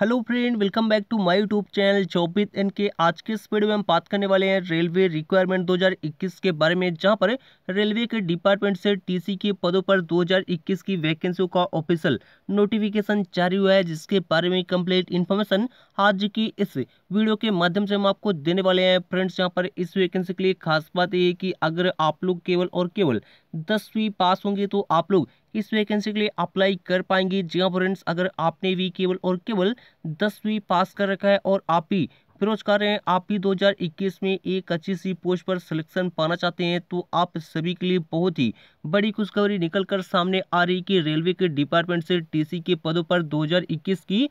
hello friend welcome back to my YouTube channel चौबित एन के आज के इस वीडियो में हम बात करने वाले हैं रेलवे रिक्वायरमेंट 2021 के बारे में जहां पर रेलवे के डिपार्टमेंट से टीसी के पदों पर 2021 की वैकेंसी का ऑफिशियल नोटिफिकेशन जारी हुआ है जिसके बारे में कंप्लीट इन्फॉर्मेशन आज की इस वीडियो के माध्यम से हम आपको देने वाले हैं फ्रेंड्स यहाँ पर इस वैकेंसी के लिए खास बात ये है कि अगर आप लोग केवल और केवल दसवीं पास होंगे तो आप लोग इस वैकेंसी के लिए अप्लाई कर पाएंगे जी हाँ फ्रेंड्स अगर आपने भी केवल और केवल दसवीं पास कर रखा है और आप भी बेरोजगार हैं आप भी 2021 में एक अच्छी सी पोस्ट पर सिलेक्शन पाना चाहते हैं तो आप सभी के लिए बहुत ही बड़ी खुशखबरी निकलकर सामने आ रही कि रेलवे के डिपार्टमेंट से टीसी के पदों पर 2021 की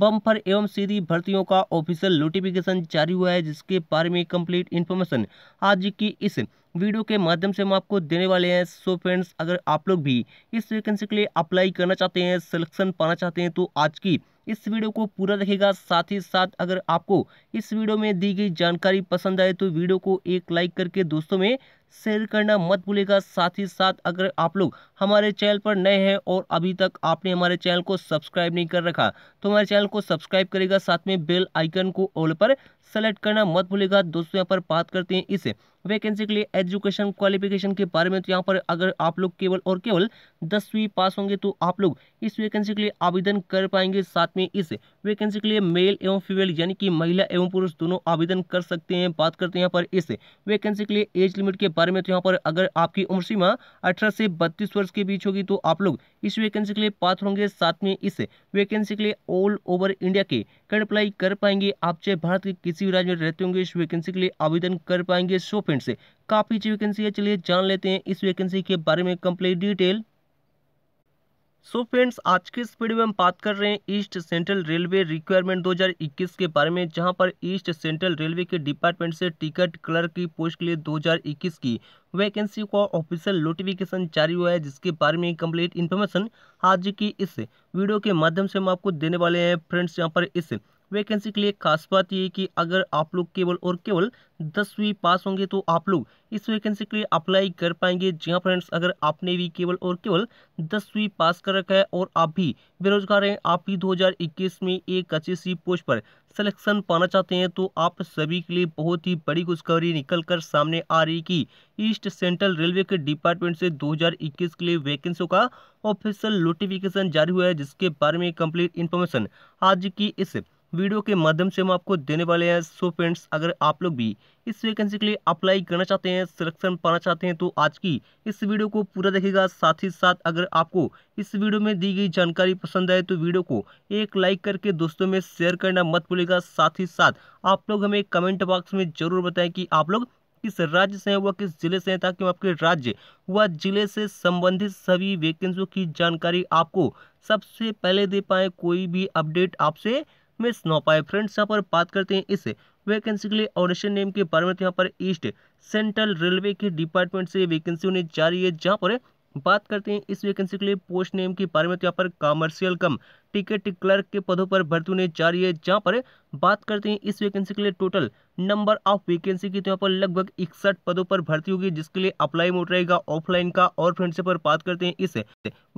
बम्पर एवं सीधी भर्तियों का ऑफिशियल नोटिफिकेशन जारी हुआ है जिसके बारे में कंप्लीट इन्फॉर्मेशन आज की इस वीडियो के माध्यम से हम आपको देने वाले हैं सो फ्रेंड्स अगर आप लोग भी इस वैकेंसी के लिए अप्लाई करना चाहते हैं सिलेक्शन पाना चाहते हैं तो आज की इस वीडियो को पूरा रखेगा साथ ही साथ अगर आपको इस वीडियो में दी गई जानकारी पसंद आए तो वीडियो को एक लाइक करके दोस्तों में शेयर करना मत भूलेगा साथ ही साथ अगर आप लोग हमारे चैनल पर नए हैं और अभी तक आपने हमारे चैनल को सब्सक्राइब नहीं कर रखा तो हमारे चैनल को सब्सक्राइब करेगा साथ में बेल आइकन को ऑल पर सेलेक्ट करना मत भूलेगा दोस्तों यहाँ पर बात करते हैं इस वैकेंसी के लिए एजुकेशन क्वालिफिकेशन के बारे में तो यहाँ पर अगर आप लोग केवल और केवल दसवीं पास होंगे तो आप लोग इस वैकेंसी के लिए आवेदन कर पाएंगे साथ में इस वैकेंसी के लिए मेल एवं फीमेल यानी कि महिला एवं पुरुष दोनों आवेदन कर सकते हैं बात करते हैं यहाँ पर इस वैकेंसी के लिए एज लिमिट के बारे बारे में तो यहाँ पर अगर आपकी उम्र सीमा अठारह से बत्तीस वर्ष के बीच होगी तो आप लोग इस वैकेंसी के लिए पात्र होंगे साथ में इस वैकेंसी के लिए ऑल ओवर इंडिया के कैंड अप्लाई कर पाएंगे आप चाहे भारत के किसी भी राज्य में रहते होंगे इस वैकेंसी के लिए आवेदन कर पाएंगे सो फ्रेंड से काफ़ी अच्छी वैकेंसी है चलिए जान लेते हैं इस वैकेंसी के बारे में complete detail so so friends आज के इस वीडियो में हम बात कर रहे हैं ईस्ट सेंट्रल रेलवे रिक्वायरमेंट 2021 के बारे में जहां पर ईस्ट सेंट्रल रेलवे के डिपार्टमेंट से टिकट क्लर्क की पोस्ट के लिए 2021 की वैकेंसी का ऑफिशियल नोटिफिकेशन जारी हुआ है जिसके बारे में कंप्लीट इन्फॉर्मेशन आज की इस वीडियो के माध्यम से हम आपको देने वाले हैं फ्रेंड्स यहाँ पर इस वैकेंसी के लिए खास बात ये कि अगर आप लोग केवल और केवल दसवीं पास होंगे तो आप लोग इस वैकेंसी के लिए अप्लाई कर पाएंगे जी हाँ फ्रेंड्स अगर आपने भी केवल और केवल दसवीं पास कर रखा है और आप भी बेरोजगार हैं आप भी 2021 में एक अच्छी सी पोस्ट पर सिलेक्शन पाना चाहते हैं तो आप सभी के लिए बहुत ही बड़ी खुशखबरी निकल कर सामने आ रही कि ईस्ट सेंट्रल रेलवे के डिपार्टमेंट से 2021 के लिए वैकेंसियों का ऑफिशियल नोटिफिकेशन जारी हुआ है जिसके बारे में कंप्लीट इन्फॉर्मेशन आज की इस वीडियो के माध्यम से हम आपको देने वाले हैं सो फ्रेंड्स अगर आप लोग भी इस वैकेंसी के लिए अप्लाई करना चाहते हैं सिलेक्शन पाना चाहते हैं तो आज की इस वीडियो को पूरा देखेगा साथ ही साथ अगर आपको इस वीडियो में दी गई जानकारी पसंद आए तो वीडियो को एक लाइक करके दोस्तों में शेयर करना मत भूलेगा साथ ही साथ आप लोग हमें कमेंट बॉक्स में जरूर बताएं कि आप लोग किस राज्य से हैं व किस जिले से हैं ताकि हम आपके राज्य व जिले से संबंधित सभी वैकेंसियों की जानकारी आपको सबसे पहले दे पाएँ कोई भी अपडेट आपसे में स्नो पाए फ्रेंड्स यहाँ पर बात करते हैं इस वैकेंसी के लिए ऑडिशन नेम के बारे में तो यहाँ पर ईस्ट सेंट्रल रेलवे के डिपार्टमेंट से वैकेंसी होने जा रही है जहाँ पर बात करते हैं इस वैकेंसी के लिए पोस्ट नेम के बारे में तो यहाँ पर कॉमर्शियल कम टिकट क्लर्क के पदों पर भर्ती होने जा रही है जहाँ पर बात करते हैं इस वैकेंसी के लिए टोटल नंबर ऑफ वैकेंसी की तो यहाँ पर लगभग इकसठ पदों पर भर्ती होगी जिसके लिए अप्लाई मोड रहेगा ऑफलाइन का और फ्रेंड्स पर बात करते हैं इस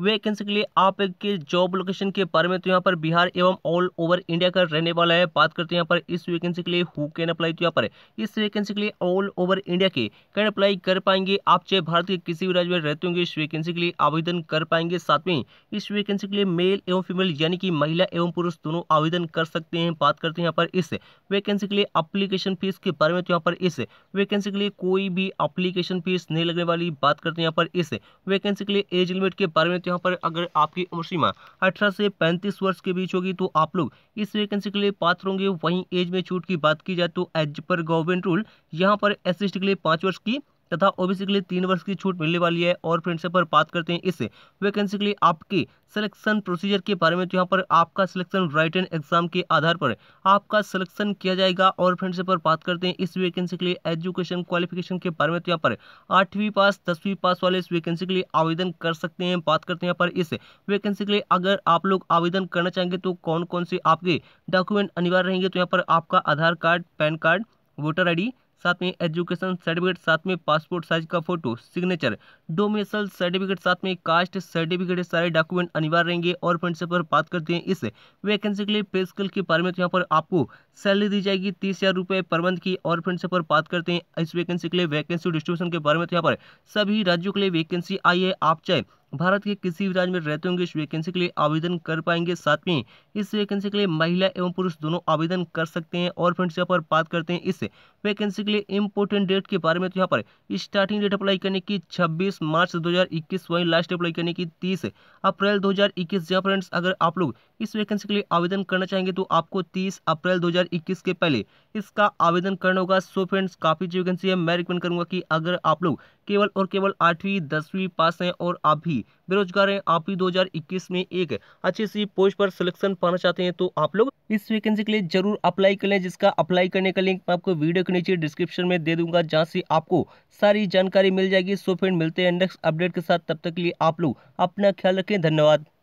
वैकेंसी के लिए आप के जॉब लोकेशन के बारे में तो यहाँ पर बिहार एवं ऑल ओवर इंडिया का रहने वाला है बात करते हैं यहाँ पर इस वैकेंसी के लिए हु कैन अप्लाई तो यहाँ पर इस वैकेंसी के लिए ऑल ओवर इंडिया के कैन अप्लाई कर पाएंगे आप चाहे भारत के किसी भी राज्य में रहते होंगे इस वैकेंसी के लिए आवेदन कर पाएंगे साथ में इस वैकेंसी के लिए मेल एवं फीमेल यानी कि महिला एवं पुरुष दोनों आवेदन कर सकते हैं बात करते हैं यहाँ पर इस वैकेंसी के लिए अप्लीकेशन फीस के बारे में तो यहाँ पर इस वैकेंसी के लिए कोई भी अप्लीकेशन फीस नहीं लगने वाली बात करते हैं यहाँ पर इस वैकेंसी के लिए एज लिमिट के बारे में तो यहाँ पर अगर आपकी उम्र सीमा अठारह से पैंतीस वर्ष के बीच होगी तो आप लोग इस वैकेंसी के लिए पात्र होंगे वहीं एज में छूट की बात की जाए तो एज पर गवर्नमेंट रूल यहाँ पर एस के लिए पाँच वर्ष की तथा ओबीसी के लिए तीन वर्ष की छूट मिलने वाली है और फ्रेंड्स यहाँ पर बात करते हैं इस वैकेंसी के लिए आपके सिलेक्शन प्रोसीजर के बारे में तो यहाँ पर आपका सिलेक्शन राइट एंड एग्जाम के आधार पर आपका सिलेक्शन किया जाएगा और फ्रेंड्स यहाँ पर बात करते हैं इस वैकेंसी के लिए एजुकेशन क्वालिफिकेशन के बारे में तो यहाँ पर आठवीं पास दसवीं पास वाले इस वैकेंसी के लिए आवेदन कर सकते हैं बात करते हैं यहाँ पर इस वैकेंसी के लिए अगर आप लोग आवेदन करना चाहेंगे तो कौन कौन से आपके डॉक्यूमेंट अनिवार्य रहेंगे तो यहाँ पर आपका Aadhaar card PAN card voter ID साथ में एजुकेशन सर्टिफिकेट साथ में पासपोर्ट साइज का फोटो सिग्नेचर डोमिसल सर्टिफिकेट साथ में कास्ट सर्टिफिकेट सारे डॉक्यूमेंट अनिवार्य रहेंगे और फ्रेंड्स यहाँ पर बात करते हैं इस वैकेंसी के लिए पे स्केल के बारे में तो यहाँ पर आपको सैलरी दी जाएगी तीस हज़ार रुपये पर मंथ की और फ्रेंड्स यहाँ पर बात करते हैं इस वैकेंसी के लिए वैकेंसी डिस्ट्रीब्यूशन के बारे में तो यहाँ पर सभी राज्यों के लिए वैकेंसी आई है आप चाहे भारत के किसी भी राज्य में रहते होंगे इस वैकेंसी के लिए आवेदन कर पाएंगे साथ में इस वैकेंसी के लिए महिला एवं पुरुष दोनों आवेदन कर सकते हैं और फ्रेंड्स यहाँ पर बात करते हैं इस वैकेंसी के लिए इंपोर्टेंट डेट के बारे में तो यहाँ पर स्टार्टिंग डेट अप्लाई करने की 26 मार्च 2021 वहीं लास्ट अप्लाई करने की 30 अप्रैल 2021 या फ्रेंड्स अगर आप लोग इस वैकेंसी के लिए आवेदन करना चाहेंगे तो आपको 30 अप्रैल 2021 के पहले इसका आवेदन करना होगा सो फ्रेंड्स काफ़ी अच्छी वैकेंसी है मैं रिकमेंड करूंगा कि अगर आप लोग केवल और केवल आठवीं दसवीं पास हैं और आप भी बेरोजगार हैं आप भी 2021 में एक अच्छी सी पोस्ट पर सिलेक्शन पाना चाहते हैं तो आप लोग इस वैकेंसी के लिए जरूर अप्लाई कर लें जिसका अप्लाई करने का लिंक मैं आपको वीडियो के नीचे डिस्क्रिप्शन में दे दूंगा जहाँ से आपको सारी जानकारी मिल जाएगी सो फ्रेंड मिलते हैं नेक्स्ट अपडेट के साथ तब तक के लिए आप लोग अपना ख्याल रखें धन्यवाद